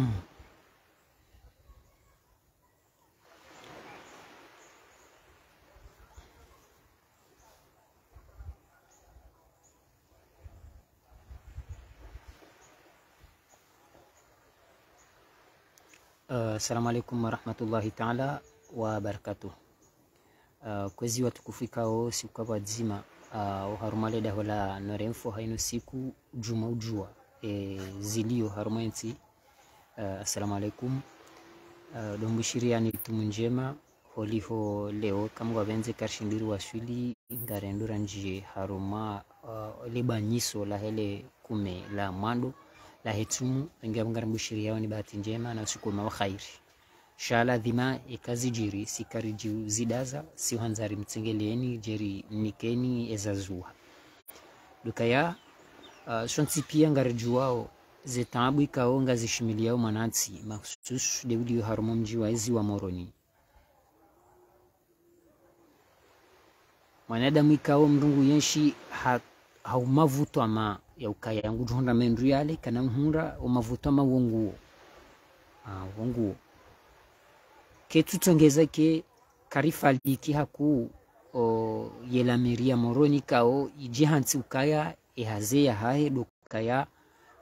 Uh, Assalamualaikum warahmatullahi taala wabarakatuh. Uh, kwezi o siku abadzima uh, uharumale dahola norenfo haino siku juma ujua e, zilio harumaensi Uh, assalamu alaikum uh, eh, dombushiriya ni tumu njema holiho leo kama wavenze karshindiri waswili ngarendura nji haruma uh, eh, libanyiso la hele kume la mwando la hetumu wengi amgarambushiri yao ni bahati njema na usiku wa khairi shala dhima ikazi jiri sikari ju zidaza siuhanzari mtsengelieni jeri nikeni ezazuha dukaya uh, shontsipia pia zetaabu ikaonga zishimiliao mwanansi makhusus deudi harumo mji wa ezi wa moroni mwanadamu ikao mrungu yenshi ha, haumavutwa ma yaukayangu juhunda mendu yale kana mhunda umavuto ama wonguo ah, ketu ketutongeza ke karifa liki haku o, yelamiria moroni kao ije hansi ukaya ehaze ya yahahe dokukaya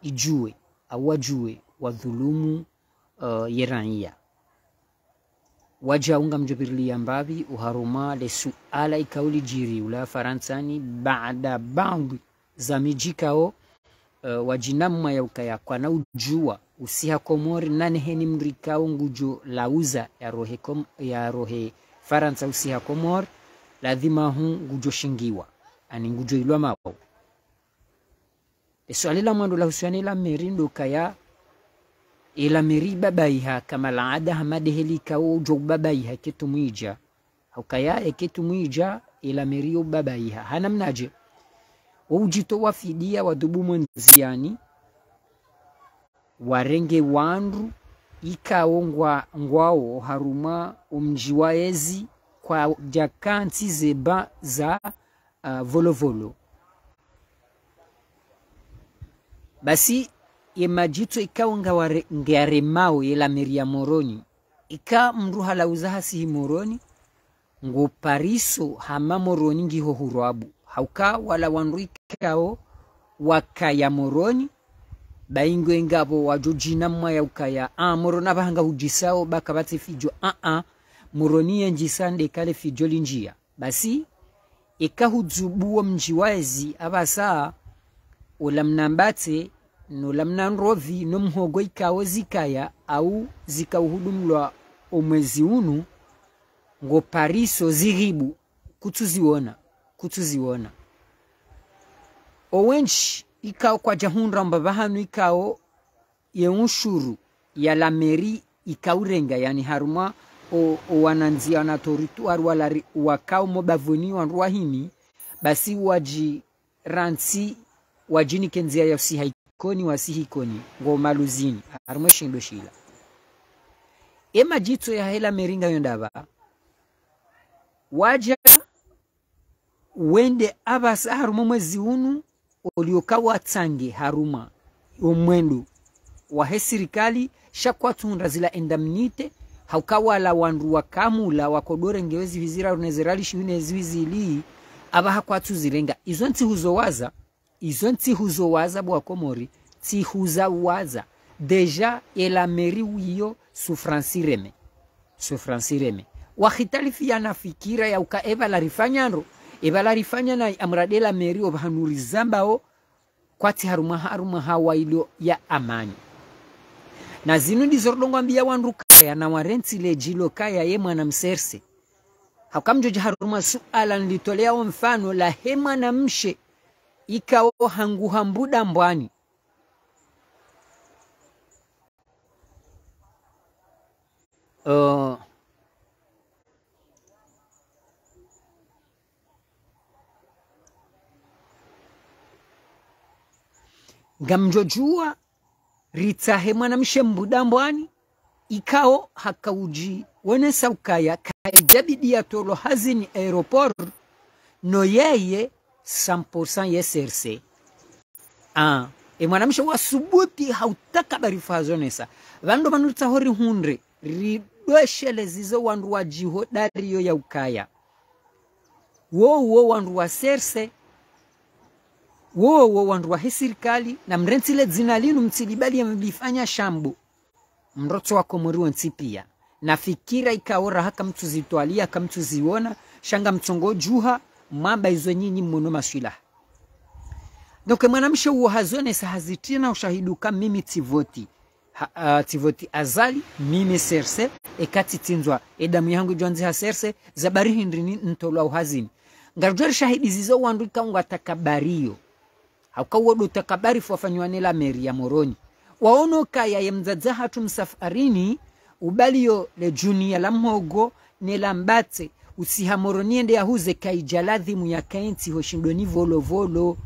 ijue au wajue wadhulumu uh, yeraiya wajaunga mjobirilia mbavi uharuma lesuala ikauli jiri ula faransani baada baadhi za mijikao uh, wajinamma yaukaya kwana ujua nane heni mrikao ngujo lauza yarohe, kom, rohe faransa komori lazima hu ngujoshingiwa ani ngujoilwa mao swali la mwendo lahusiana ila miri ndoka ya ila miri babaiha kama laada hamadehilika ujo babaiha kitu mwija haukaya ekitu mwija ila miri ubabaiha hana mnaje waujitowa fidia wadubu mwenziani warenge wandu ikawo ngwa, ngwao haruma omji waezi kwa jakanti zeba za uh, volovolo volo. basi ye majito ikawo ngearemao yelamiria moronyi ika mndu halauzaha sihi moroni pariso hama moroni ngiho hurwabu hauka wala wanru ikao wakaya moroni baingo ngabo wajo jina mwaya ukaya a ah, morona bahanga hujisao baka bate fijo a ah, a ah, moroni yenjisande kale fijo linjia basi ikahudzubuo mnjiwazi abasaa ulamnambate nolamnanrovi nomhogo ikawo zikaya au uhudumlwa omwezi unu ngo pariso zihibu kutuziona kutuziona owenji ikawo kwajahunramba mbabahanu ikawo yeunshuru ya la meri ikaurenga yani harumwa owananzi wanatoritwaru walari wakao mobavoni wanruwahimi basi waji ransi wajini kenzia ya siha ikoni wa ikoni ngo maluzini harimo shindo shila ema jitu ya hela meringa yondava waja wende abasa haruma mwezi unu olioka watange haruma umwendu omwendu wahe shakwa tunda zila endamnite haukawa la wandu wa wakamula wakodore ngewezi vizira runezerali shiune ziwizili aba hakwa tuzirenga izonti ntsihuzowaza waza izo ntsihuzo waza bwakomori tsihuza waza deja elameri wiyo sufransireme sufransireme wakhitalifiana fikira yauka evalarifanyaro evalarifanya na amradi elameri ovahanurizambao kwatsi harumwa harumwa hawailo ya amani na zinu ndizo mbiya wandu kaya na warentsile jilo kaya ye mwana mserse hakamjoja harumwa suala nilitoleao mfano la he mshe ikao hanguha mbuda mbwani uh, ngamjojua ritsahe mwanamshe mbuda mbwani ikao hakauji wonesa ukaya kaijabidi tolo hazini aeropor no yeye 100% ya SRC ah e wa subuti hautaka barifa zonesa Vando manuta hori hundre, ridoeshe lezizo wandu wa jiho dario ya ukaya wowo wandu wa SRC, serse wowo wandu wa hisirikali na mrenti le zinalinu mtilibali ya mbifanya shambu mrotso wako muriwo ntsipia na fikira ikawora haka mtu zitualia, haka mtu ziona shanga mtongo juha mwabaizwe nyinyi muno maswila donc mwanamshe uwo hazone sahazitina ushahiduka mimi tivoti ha, uh, tivoti azali mimi serse ekatitinzwa edamu yangu jwanzi ha serse zabari hindrini ntolwa uhazini ngarjwari shahidi zizo wanduka ngwatakabariyo haukawodo takabari fwafanywa nela meri ya moroni waono kaya ya mzadza hatu msafarini ubaliyo le junia la mhogo nela mbate usihamoro usihamoroniende yahuze kaijaladhimu ya kaensi hoshindoni volovolo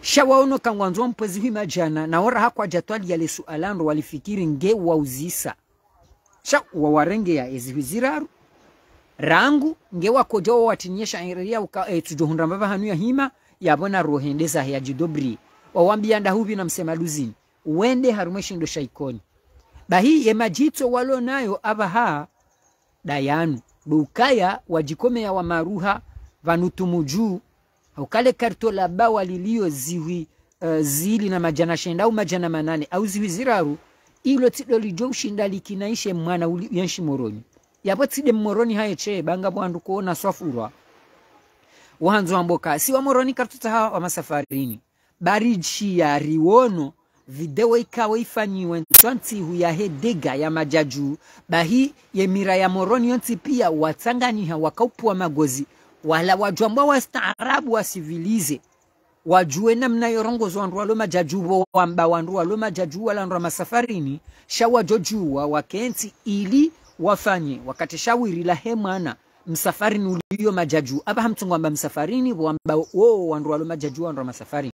shawaono kangwanzwa mpwezi hwima jana naora hakwaja yale sualando walifikiri nge wauzisa sha ya ezi ziraru rangu nge wakoja wawatinyesha eria e, eh, tujohunda mbaba hanu ya hima yavona rohendeza ya jidobri wawambia ndahubi na msema msemaluzini uende harumwe shindo shaikoni bahi yemajitso walo nayo abaha dayanu bukaya wajikomea wa maruha vanutumu juu au karto la bawa lilio ziwi uh, zili na majana shenda au majana manane au ziwi ziraru ilo tilo lijo ushinda likinaishe mwana uli yenshi moroni yapo tide moroni haye che banga bwandu kuona swafurwa wahanzo amboka si wa moroni karto taha wa masafarini bariji ya riwono video ikawa ifanyiwe huya he dega ya majaju bahi yemira ya moroni yonti pia watsanganiha wakaupua magozi wala wajwambwa wastaarabu wasivilize wajue namna yorongozwa wandu walo majajuwo wamba wandu walo majaju walandwa masafarini shawajojua wakenti ili wafanye wakati shawiri he mwana msafarini ulio majaju aba hamtungwamba msafarini wamba wo wandu walo majaju wandu masafarini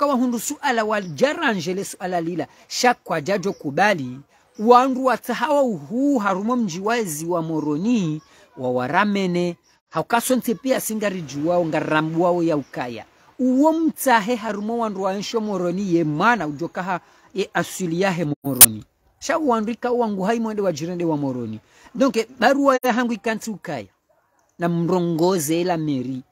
wa hundu suala wa waljaranjele suala lila shakwa jajo kubali wandu watahawa uhu harumo mjiwazi wa moroni wa waramene haukasonte pia singari juwao ngarambuwao ya ukaya uwo mtahe harumo wandu nsho moroni ye mwana ujokaha ye asili yahe moroni shauwandika wangu haimwende wa jirende wa moroni donc barua ikantu ukaya na mrongoze la meri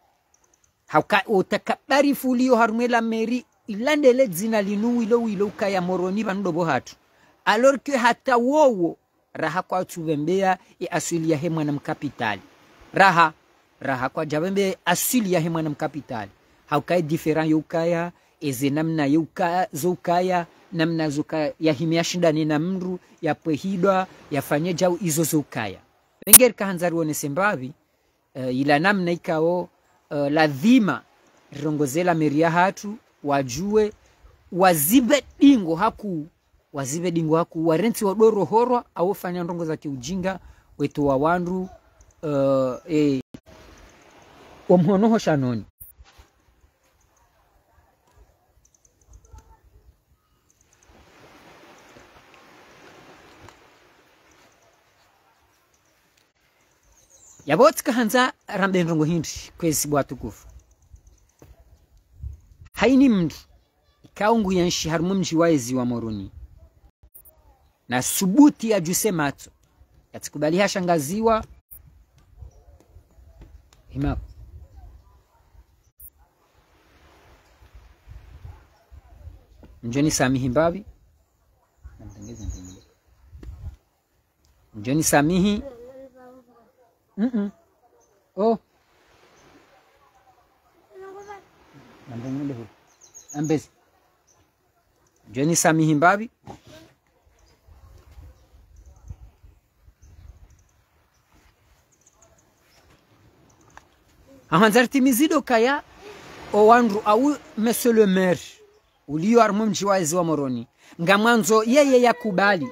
hauka utakabarifu fulio harumwe la meri ilandele zina linu wilo wilo ukaya moroni vanudobo hatu alors que hata wowo raha kwa tuvembea e asili hemwa na mkapitali raha raha kwa javembea asili hemwa na mkapitali haukaye diferan youkaya eze namna yuka, ukaya namna zoka shindani na mru yapwehidwa yafanye jau izo zukaya wengeri kahanzari wone sembavi uh, eh, ila namna ikao uh, lazima rongozela meri hatu wajue wazibe dingo haku wazibe dingo haku warenti wadorohorwa fanya ndongo za kiujinga wetu wa wandu uh, eh, eh wamhonoho shanoni yabotsi kahanza rambendrongo hindi kwezi tukufu haini mndu ikaungu ya nshi harumu mji waezi wa moruni na subuti ya juse mato yatikubali hashangaziwa himapo mjoni samihi mbavi samihi mjoni samihi Mm -mm. Oh. ambezi Jeni samihi mbabi. ahanzarti mizido kaya owandu au monsieur le maire ulioarimo mjiwazi wa moroni ngamwanzo yeye yakubali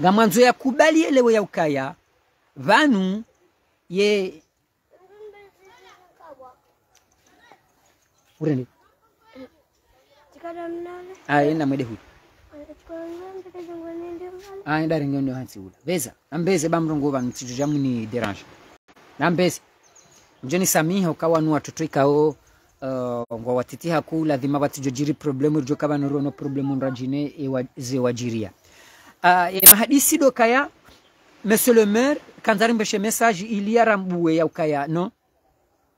ngamwanzo yakubali elewe ukaya vanu ye urende ah, aenda mwede hula aenda ah, ringende hansi hula veza nambeze bamrongo vanu chicho jamu ni deranja nambeze mjoni samiha nu watoto ikao uh, watiti haku ku lazima watijojiri problemu rijoka vanorono problemu nrajine zewajiria uh, ah, mahadisi dokaya monsieur le maire kanza arimbeshe message ili yarambuwe yaukayano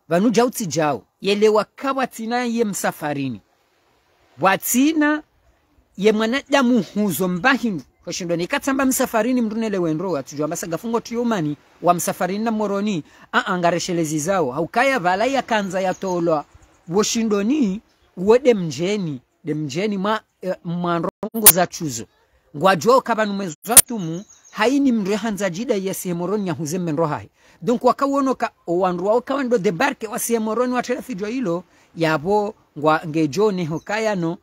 vanu jautsi jawo yelewa ka bwatsina ye msafarini bwatsina ye mwanada muhuzo mbahinu kwashindo nikatsamba msafarini mndu atujua watujwa gafungo tiyumani wa msafarini na moroni aangareshelezi zawo haukaya vala ya yatolwa woshindoni uwe demjeni demjeni mwa, eh, mwanrongo za chuzo ngwajwa ukava numwezwa tumu haini mndu hanza jida ya sihemoroni ya huzembe ndo hahe donc wakawonoka owandu wao kawando debarke wa sihemoroni waterafijwa ilo yabo ngwa ngejone hokayano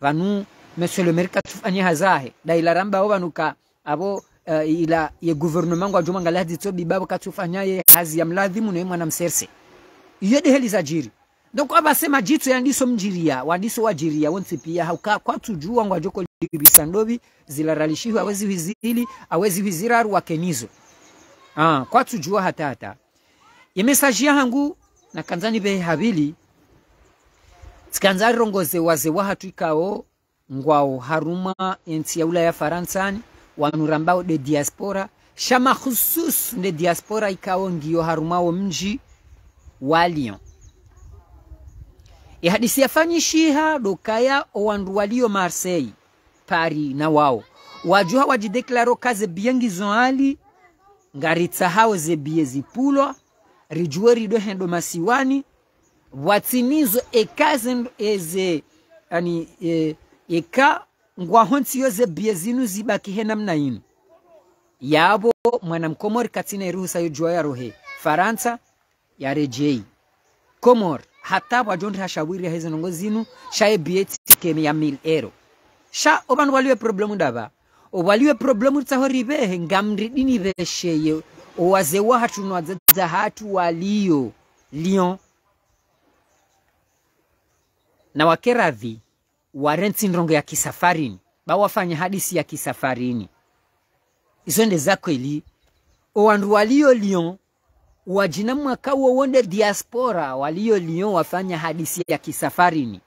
vanu meselo merika hazahe da vanuka abo uh, ila ye gouvernement ngwa juma ngalazi tsobi babo katufanya hazi ya mladhimu ne mwana mserse iyo deheli za jiri donc abasema jitso yandiso mjiria wandiso wajiria wonse pia hauka kwatujua ngwa joko ibisa ndovi zilaralishiho awezi hwizili awezi hwiziraru wakenizo ah, kwa tujua hata hata yangu na kanzani be habili rongoze waze wa hatuikao ngwao haruma enti ya ula ya faransani wanurambao de diaspora shama khusus nde diaspora ikao ngiyo harumao mji wa lion Lyon ihadisi e yafanyishiha dokaya owandu walio Marseille pari na wao wajua wajideklaro kaze biengi zoali ngaritsa hao zebiye zipulwa rijue rido hendo masiwani watsinizo ekaze eze ani e, eka ngwahonsiyo zebiye zinu zibakihe mna inu yabo mwanamkomori katina iruhusa e ya rohe faransa ya rejei komor hata wajonri hashawiri ya haezinongo zinu shaye shaebiye tsikeme ya mil ero sha ovanhu waliwe problemu ndava valiwe problemu hori vehe ngamri dini waze wa hatu za hatu waliyo lion na wakeravi renti ndongo ya kisafarini wafanya hadisi ya kisafarini izo nde zakweli owandu waliyo lion wajina mwaka wowonde diaspora waliyo lion wafanya hadisi ya kisafarini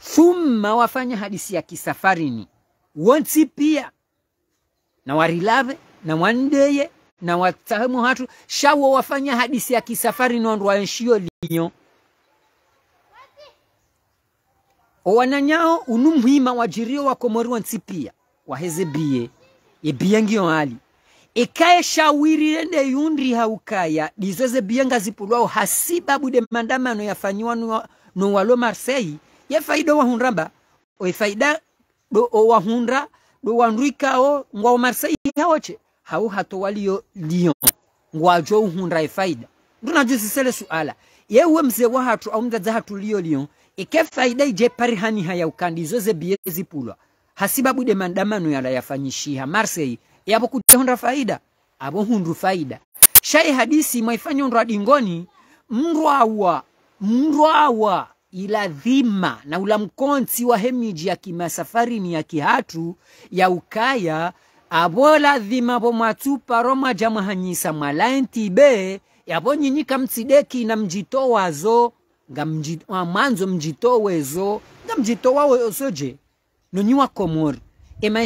thumma wafanya hadisi ya kisafarini wonsi pia na warilave na wandeye na watahamu hatu shawo wafanya hadisi ya kisafari nondu nshio linyo owananyao unu mhima wajirio komori wansi pia wahezebie ebiengio hali ekae shawiri ende yundri haukaya dizeze bienga zipulwao hasibabude mandamano yafanyiwa nuwalo Marseille ye faida wa hunra ba o e faida do o wa hunra do wa o ngwa marseille omarsai haoche hau ngwa jo hunra uhunra e faida nduna jusi sele suala ye we mse wa hatu au mdadza hatu lio lion e ke faida je parihani haya ukandi zoze biezi pula hasibabu de mandamano yala yafanyishiha Marseille yabo hunra faida abo hundu faida shai hadisi mwaifanya ndwa wa mrwawa wa ila dhima na ula mkonsi wa hemiji ya kimasafari ni ya kihatu ya ukaya abola dhima bo matupa roma jama hanyisa jamahanyisa ya bo nyinyika mtsideki na mjito wazo nga mjito, wa manzo mjito wezo nga mjito no nyiwa komori ema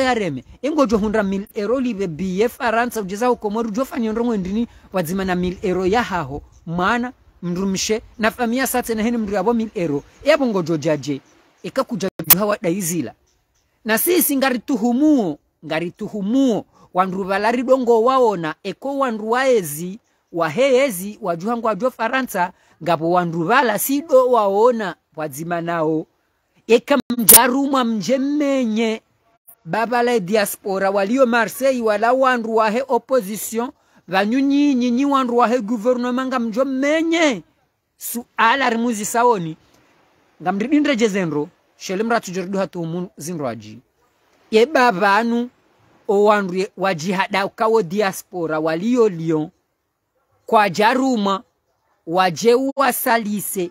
ya reme ingo e jo hundra mil ero libe biye faransa ujeza ukomori ndini wadzima na mil ero ya haho mwana mrumishe na famia sate na hene mru abo mil ero yabo ngojo jaje eka kujajuha wa daizila na sisi ngari tuhumuo ngari tuhumuo wandu dongo waona eko wandu waezi waheezi wajuha ngwajo faransa ngapo wandu sido waona wazima nao eka mjarumwa mjemenye babala diaspora walio Marseille wala wandu wahe opposition vanyunyi nyinyi wandu wahe guvernoma ngamjo menye suala rimuzi saoni ngamridinreje zenro shele mratujoridu hatumu zinroaji yeba vanu owandu wajihada ukawo diaspora walio lio kwa jaruma waje wasalise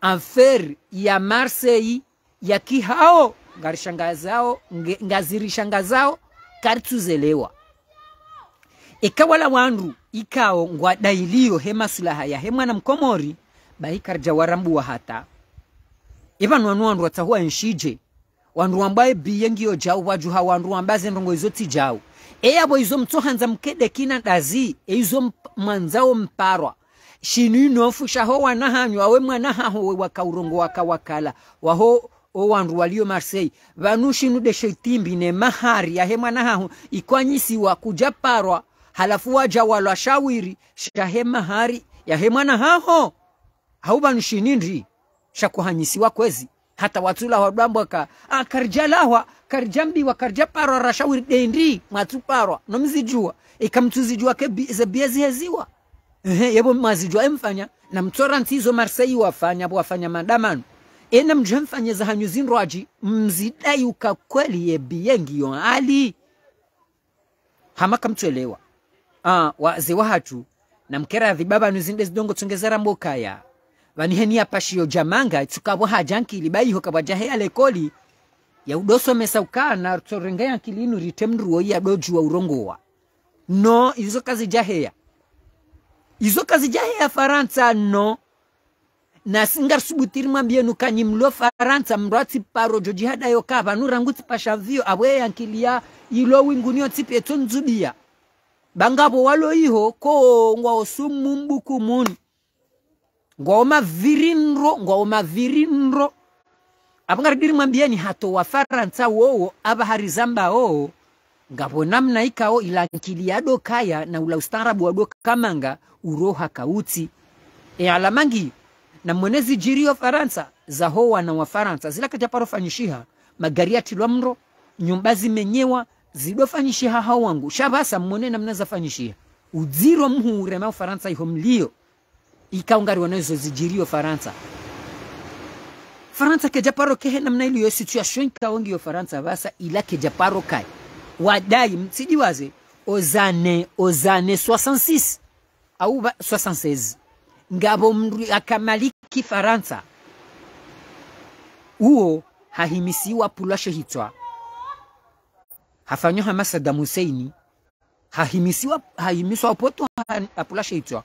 anfer ya marsei ya kihao ngarishangaza zao ngazirishanga zao karituzelewa ikawala wandu ikao ngwa dailio he maslaha ya he mwana mkomori baikarja warambuwa hata ivanu wanu wandu watahua nshije wandu wambaye biye ngiyo jau wajuha wandu wambaze ndongo izo tijau eyabo izo mtohanza mkede kina dazi eizo mwanzao mparwa shinu shininofu shaho wanahanywa awe haho we wakaurongo wakawakala waho o wandu walio marsei vanu shinu shinude sheitimbi ne mahari ya he yahe mwanahaho ikwanyisiwa kuja parwa halafu waja walashawiri shahe mahari yahe mwana haho hauvanushinindi shakuhanyisiwa kwezi hata watula wadambwaka akarjalawa karjambi wa ah, karjaparo karja parwa rashawiri dendi mwatu parwa nomzijua ikamtuzijua ke heziwa ehe yebo mazijua emfanya na mtora ntizo marsei wafanya bo wafanya maandamano ena za zahanyu zinrwaji mzidai ukakweli yo ali hamakamtwelewa ah waze wahatu namkera vibaba nuzinde zidongo tsongezera mbokaya vanihenia pashiyo jamanga tsukavo hajankili baiho kavajahe alekoli mesa ukana tsorenga yankili inu rite mnduruo yadojuwa urongowa no izo kazi jaheya izo kazi jaheya faransa no na singar nasingarisubutiri mwambienu nukanyi mlo faransa mrwatsi paro jojihadayo kava nurangu tsipashavio avweyankiliya ilo wingunio tipe tsonzubiya bangapo ngwa osumu mbuku muni ngwawo mavhirinro ngwa mavhirinro apo ngati diri mwambiyeni hato wa wafaransa wowo ava harizamba wowo ngapo namna ikawo ila nkili ya yadokaya na ula ustarabu ustaarabu wadokamanga uroha kauti e alamangi na mwenezi jiri jiriyo faransa hoa na wa wafaransa zila kati nyishiha magari yatilwa mro nyumba zimenyewa zidofanyishiha hao wangu shabasa mmone namna zafanyishia udziro mhure ma ufaransa iho mlio ikaungari wanazo zijirio faransa faransa kejaparo kehe namna ili yo situation wangi yo faransa basa ila kejaparo kai wadai msijiwaze ozane ozane 66 au 76 ngabo mru akamaliki faransa uo hahimisiwa pulashe hitwa hafanyo hama Saddam Hussein hahimisiwa hahimiswa poto apulasha itwa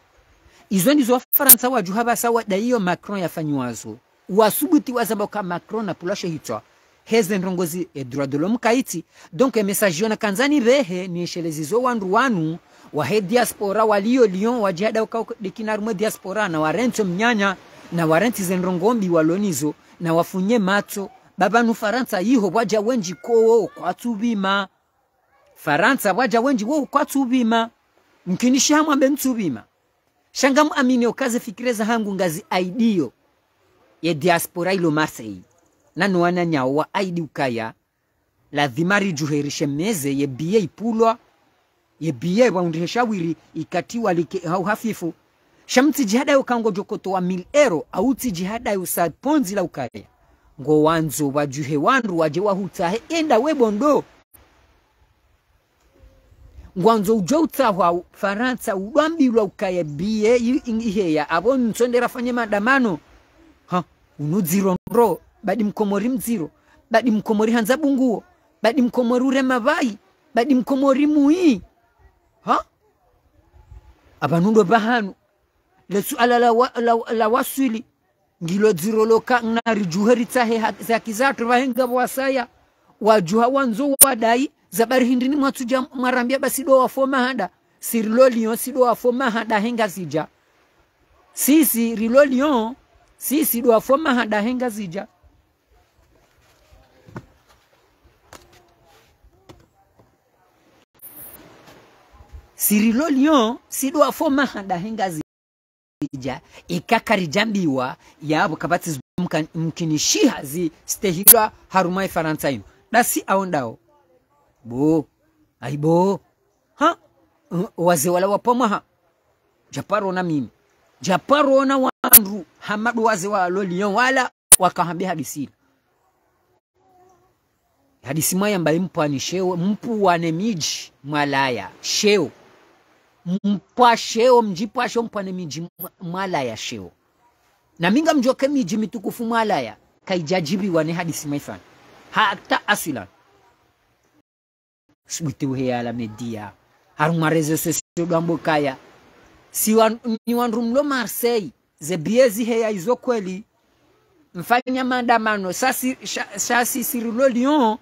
izo ndizo wafaransa wajuha basa wadaiyo Macron yafanywazo wasubuti wa wazambaka Macron apulasha itwa hezen rongozi e droit de l'homme kaiti donc e message yona kanzani rehe ni shelezi zo wandu wanu wa he diaspora wa wa lio lion jada Lyon dikina dikinarumwe diaspora na warento mnyanya na warenti zendrongombi walonizo na wafunye mato babanu faransa yiho waja wenji kowo tubima faransa waja wenji wo tubima mkinishi shamu ambe mtsubima shangamu amini okaze fikireza hangu ngazi aidio ye diaspora ilo marsei nanoana nyao wa aidi ukaya la dhimari juherishe meze ye bie ipulwa ye bie waundishe shawiri ikatiwa like hau hafifu shamtsi jihada kango jokoto wa mil ero autsi jihada usa ponzi la ukaya ngo wanzo wajuhe wandu wajewa hutahe enda webo ndoo ngwanzo ujwe utsahwa faransa udwambilwa ukayabie iheya abo ntsondera fanye madamano ha unudziro ndo badi mkomori mdziro badi mkomori hanza bunguo badi mkomori urema vai badi mkomori mui ha abanundo bahanu lesu la, wa, la, la waswili ngilo dziro loka narijuheri tsahe haki zatu vahenga wasaya wajuha wanzo wadai zabari hindini mwatsuja mwarambia basi wafo mahada rilo lion sido wafo mahada henga zija sisi rilo lion sisi do wafo mahada henga zija sirilo lion sido wafo mahada henga zija ikakarijambiwa yabo kabatizwa hazi stehirwa harumai faransaino dasi aondao bo bo ha wazee wala japaro japarona mimi na wandu hamadu waze walolion wala wakahambia hadisila hadisi maya mpu mpani sheo mpu wane miji mwalaya sheo mpwa sheo mjipwa sheo mpane miji malaya sheo na minga mjoke miji mitukufu mwalaya wane hadisi maifani hata asilani switiuheyala media hari marezo sosio dwambokaya siwanrumlo marseille ze zebiezi heya izo kweli mfanya maandamano sirulo lyon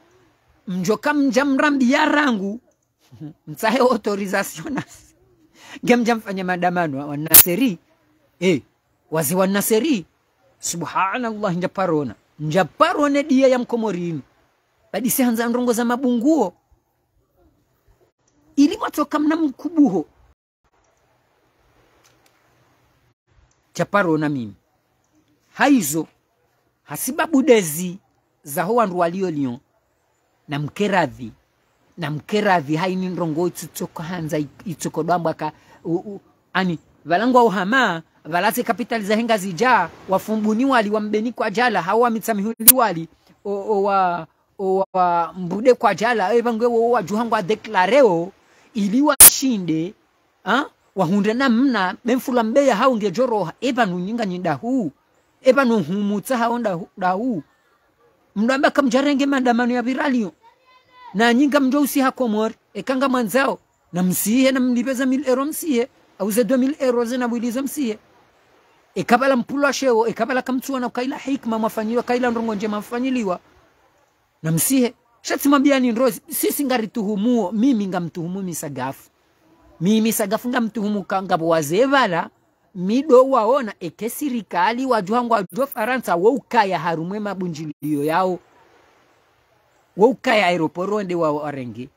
mjoka mja mrambi ya rangu msahe autorisation gemja mfanya maandamano wanaseri eh, wazi wanaseri subhanallah njaparona njaparone dia ya mkomorino badisi hanza ndongo za mabunguo ilipotoka mnamo mkubuho chaparo na mimi haizo hasibabudezi za wandu walio lion na mkeradhi na mkeradhi haini ndongo itutoko hanza itukodwambwaka ani valangu auhamaa valase kapitali za henga zijaa wafumbuni wali wambeni kwa jala hao wamitsamihuli wali owa owa mbude kwa jala evangewo wajuhangwa deklareo ili washinde wahunda namna bemfula mbeya hau eba epanu nyingani dahu epanu humutsa haonda dahu mndamba kamjarenge mandamano ya viralio na nyinga mjousi hakomori ekanga manzao na msihe na mlipeza mil ero msiye auze 2000 ero zena wilizo msihe ekabala mpulwa sheo ekabala kamtsuana kaila hikma mafanyiwa kaila ndongo njema mfanyiliwa na msihe shatimwambia ni Rose, sisi ngarituhumuo mimi ngamtuhumu misagafu mimi sagafu ngamtuhumu kangabo wazevara mido waona eke sirikali wajuhangu wajua faransa woukaya harumwe mabunjilio yao woukaya aeroporonde wa warengi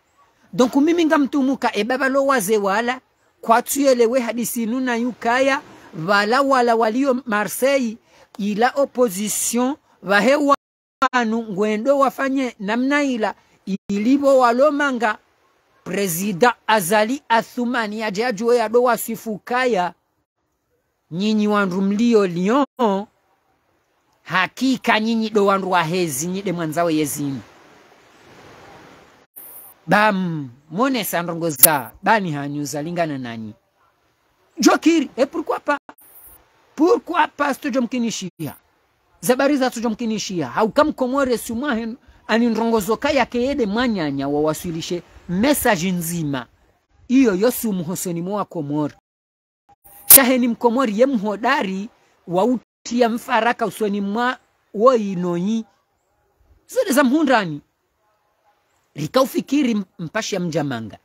donku mimi ngamtumuka ebabalo waze wala kwatuyelewe hadisinu na yukaya vala wala walio marseille ila opposition vahewa anu ngwendo wafanye namna ila ilibo walomanga prezida azali athumani aje ajuwe yado wasifukaya nyinyi wandu mlio lion hakika nyinyi do wandu wahezi nyide mwanzawe yezini bam mone sandongoza bani hanyuza lingana nanyi jokiri e pourquoi pas pourquoi pas stojomkinishia zabariza tujomkinishia kam komore siumahen aninrongozoka yake yede mwanyanya wawasilishe mesaji nzima iyo yosu muhosoni mwa komori shaheni mkomori ye mhodari wautia mfaraka usoni mwa woinonyi zile za mhundani rikaufikiri ya mjamanga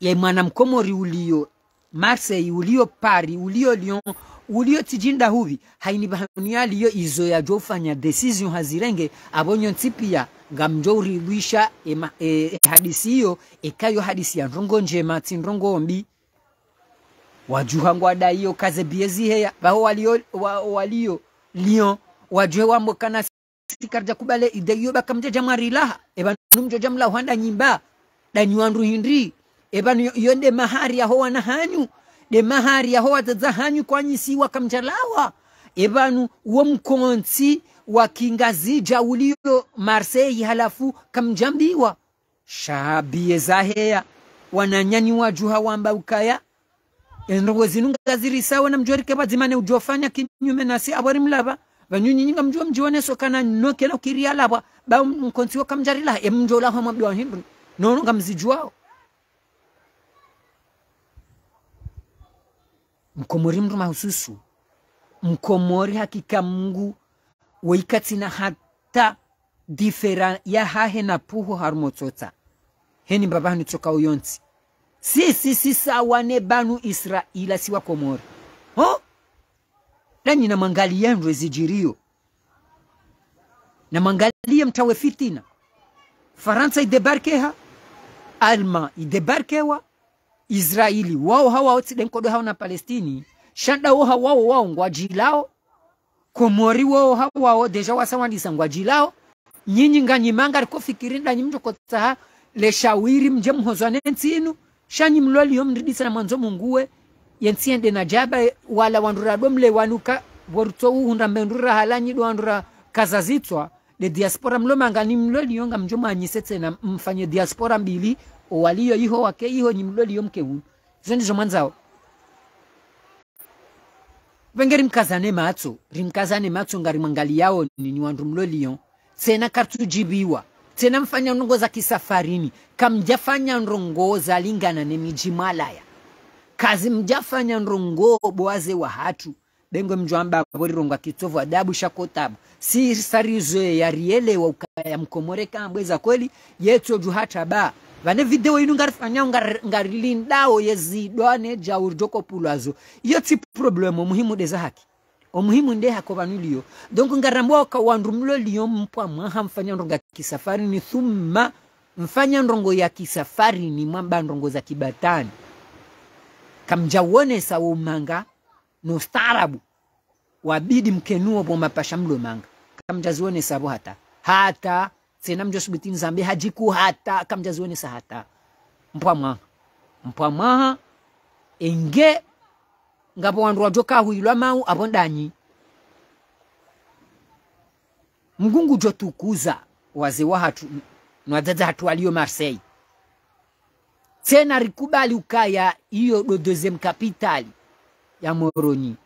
ye mwana mkomori ulio marseille ulio paris ulio lyon ulio ulioticinda huvi hainibahanuyaliyo izoya jofanya decision hazirenge abonyo ntsipia gamjo urilwisha e, e, hadisi hiyo ekayo hadisi ya ndongo njema tsindrongo ombi wajuha ngwada hiyo kaze biezi heya baho walio, wa, walio lyon wajue wambokana sikarja kubale ideiyo bakamja jamwarilaha jamla jamlahwanda nyimba danyuandruhindri ebano iyo nde mahari yaho wana hanyu de mahari yaho watadza hanyu kwanyisiwa kamjalawa ebanu wa wakingazija uliyo marseille halafu kamjambiwa shabiye zaheya wananyani wajuha wambaukaya enrogo zinunga ziri sawa na mjori keba zimane ujofanya kinyume nasi abori mlaba vanyunyi nyinga mjuwa mjiwane sokana nokela ukiriya laba ba mkonsi wakamjarila emjola hamabdiwa hindu nono ngamzijuwao mkomori mndu mahususu mkomori hakika mungu weikatsina hata difera ya hahe na puho harumotsotsa heni mbabahani tsoka si si sawane banu israila siwa komori ho danyina mwangali yendwe zijirio na mwangalie mtawe fitina faransa idebarkeha alma idebarkewa Israeli wao hawa otsiden kodo hao na Palestini shanda wao hawa wo wao ngwaji komori wao hawa wo deja wasawandisa ngwaji lao nyinyi nganyimanga riko fikirinda nyimto kotsa le shawiri mje mhozwane ntsinu shanyi mloli yo mridisa na mwanzo munguwe yensiende na jaba wala wandura domle wanuka worutso uhunda mendura halanyi do wandura kazazitswa le diaspora mlo manga ni mlwali yonga mjoma anyisetse na mfanye diaspora mbili owaliyo iho wake iho ni mdoli mloliyo mke uno zenizo mwanzawo venge rimkazane matso rimkazane matso ngarimwangaliyawo nini wandu mloliyo tsena karitujibiwa tsena mfanya ndongoza kisafarini kamjafanya ndongoza lingana ne nemiji mwalaya kazi mjafanya ndongo boaze wa hatu bengo mjwamba borironga kitsovu adabu shakotabu si ya riele wa ukaya mkomoreka ambweza kweli yetu yetso ba vane vhidheo ino ngarilindawo yezidwa nejauri jokopulwazo iyo ti problem omuhimu deza haki omuhimu nde hako vanu liyo donc ngarambwa wandu mlo liyo mpwa mwaha mfanya ndongo kisafari ni thumma mfanya ndongo ya kisafari ni mwamba ndongo za kibatani kamjawone sawo umanga no starabu wabidi mkenuo pomapasha mlo manga kamjazione savo hata hata subiti zambe hajiku hata ni sahata mpwamwaha mwa enge ngapo wandu wajoka huilwa mau apo danyi mgungu jotukuza wazee wa hatu nwadzadza hatu aliyo marseille tena rikubali ukaya iyo do deuxième capitale ya moroni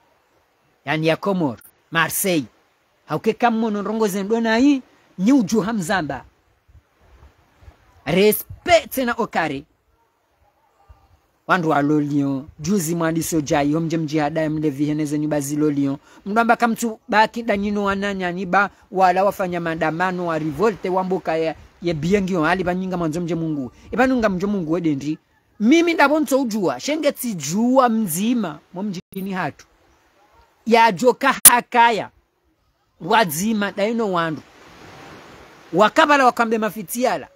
yani ya comor marseille haukeka mmono rongo hii ni ju xam respete na okari wandu wa lolion juzi mwandiso jai omje mle viheneze nyumba zilolion mndwamba kamtu baki danyino wananyaniba wala wafanya maandamano wa rivolte wamboka ya, ya biengion ali panyinga mwanzo mje mungu ipanunga mje mungu wedendi mimi ndavonso ujua shenge tsijua mzima momjini hatu yajoka hakaya wadzima daino wandu wakabala wakambe mafitiala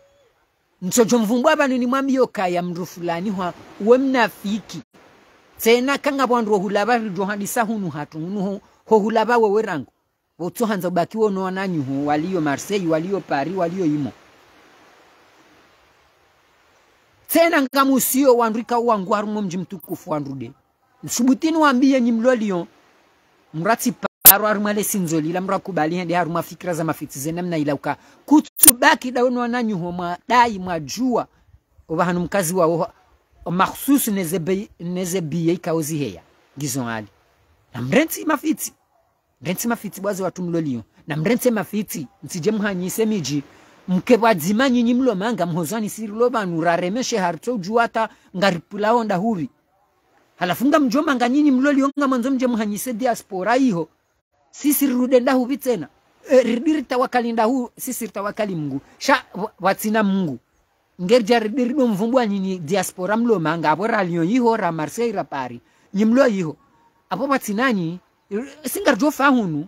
mtsojo mvumbwa banu ni mwami yoka ya mndu fulani hwa uwe mnafiki tena kanga bwandu ohulaba ridohanisa hunu hatu hunu ho hulaba wewe rangu hanza ubaki wono wananyu nyuhu waliyo marseille waliyo paris waliyo imo tsena ngamusiyo wandu ikau wangu harumo mji mtukufu wandude msubutini nyimlo nyimloliyo mratipa le arwarumwa lesinzolila mndu akubaliende arumwa fikra za mafitize namna kutubaki da daunwa nanyuho mwa dai mwa jua ovahanu mkazi wawo mahsusu nezebiye ikaoziheya ngizon ali na mrentsi mafiti mrentsi mafiti bwazi watu mlolio na mrentse mafitsi msije mhanyise miji mkebwadzima nyinyi mlo mlomanga mhozwani sirilo vanu raremeshe haritso juata ngaripulaonda huvi halafunga mjomanga nyinyi mlolionga mwanzo mje mhanyise diaspora iho sisi rirudenda huvi tena e, eh, ridirtawakalinda hu sisi tawakali mungu sha watsina mngu ngerja do mvumbwa nyinyi diaspora mlo manga apo ralio yiho ra marseille ra pari nyimlo yiho apo watsinanyi fa hunu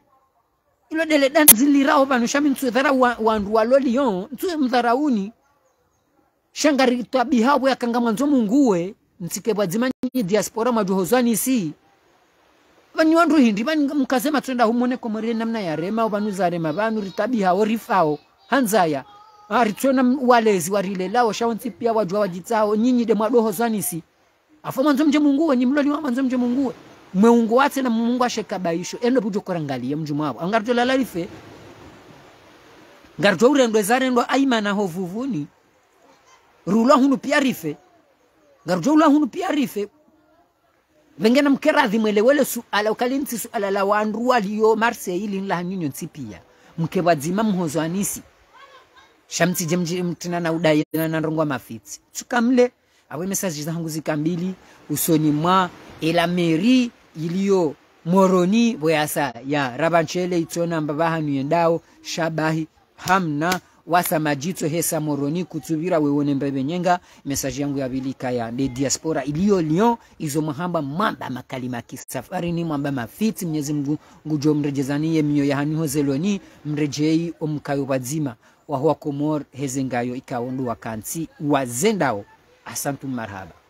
ilo dele dan zilira danziliraho vanu shami ntsuthara wandu walo lyon ntsu mdharauni shangari tabihawo yakanga mwanzo munguwe ntsike bwadzimanye diaspora madu si vanyu vandu hindi mukasema tsoenda humone morire namna yarema vanuzarema vanu ritabihawo rifawo hanzaya aritsona walezi warilelawo shaontsipia wajwa wajitsao nyinyi de mwadoho zanisi afo mwanzo mje mungu munguwe wa manzo mje mungu mweungu watse na mungu asheka baisho endo ashekabaisho ende pujokorangaliye mju mwabo angaritolala life ngarito urendwe zarendwa aimanaho vuvuni rulwa hunu pia rife ngarito ulwa hunu pia rife vengena mkerazi wele suala ukalinsi suala la wandu waliyo marseille linla nyinyo nsipia mkewadzima mhozwanisi shamtsije mtina na udai na rongwa mafitsi tsukamle awe message zangu zikambili usoni mwa ela meri iliyo moroni boyasa ya rabanchele itsona mbabahanu yendao shabahi hamna majito hesa moroni kutsuvira wewone mbevenyenga mesaji yangu ya vilika ya de diaspora iliyo Lyon izo mahamba mamba makali makisafari ni mwamba mafiti mnyezi Mungu ngujo mrejezaniye mio ya haniho zeloni mrejei omkayo wazima wahwa komor hezengayo ikawondu wakanti wazendao asantu marhaba